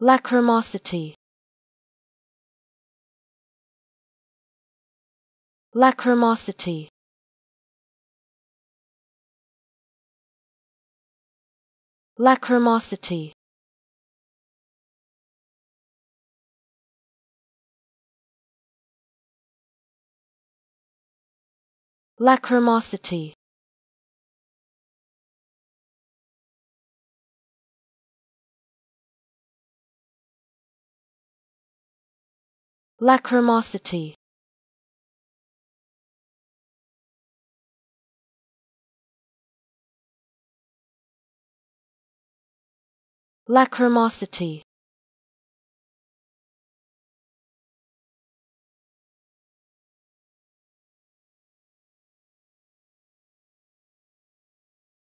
lachrymosity lachrymosity lachrymosity Lacrimosity. Lacrimosity Lacrimosity